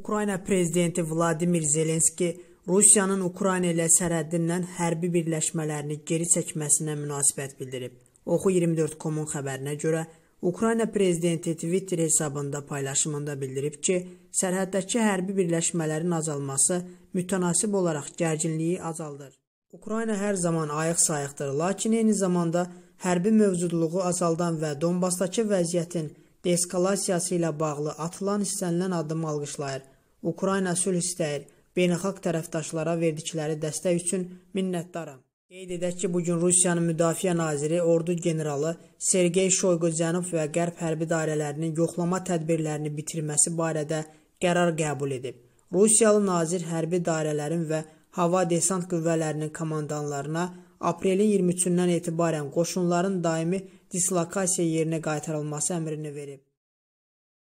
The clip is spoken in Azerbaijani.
Ukrayna prezidenti Vladimir Zelenski Rusiyanın Ukrayna ilə sərhədindən hərbi birləşmələrini geri çəkməsinə münasibət bildirib. Oxu 24.com-un xəbərinə görə Ukrayna prezidenti Twitter hesabında paylaşımında bildirib ki, sərhəddəki hərbi birləşmələrin azalması mütənasib olaraq gərginliyi azaldır. Ukrayna hər zaman ayıq-sayıqdır, lakin eyni zamanda hərbi mövcudluğu azaldan və Donbasdakı vəziyyətin deeskalasiyası ilə bağlı atılan istənilən addımı alqışlayır. Ukrayna sülh istəyir. Beynəlxalq tərəfdaşlara verdikləri dəstək üçün minnətdaram. Qeyd edək ki, bu gün Rusiyanın müdafiə naziri, ordu generalı Sergey Shoygu Cənub və Qərb hərbi dairələrinin yoxlama tədbirlərini bitirməsi barədə qərar qəbul edib. Rusiyalı nazir hərbi dairələrin və hava desant qüvvələrinin komandanlarına aprelin 23-dən etibarən qoşunların daimi dislokasiya yerinə qaytarılması əmrini verib.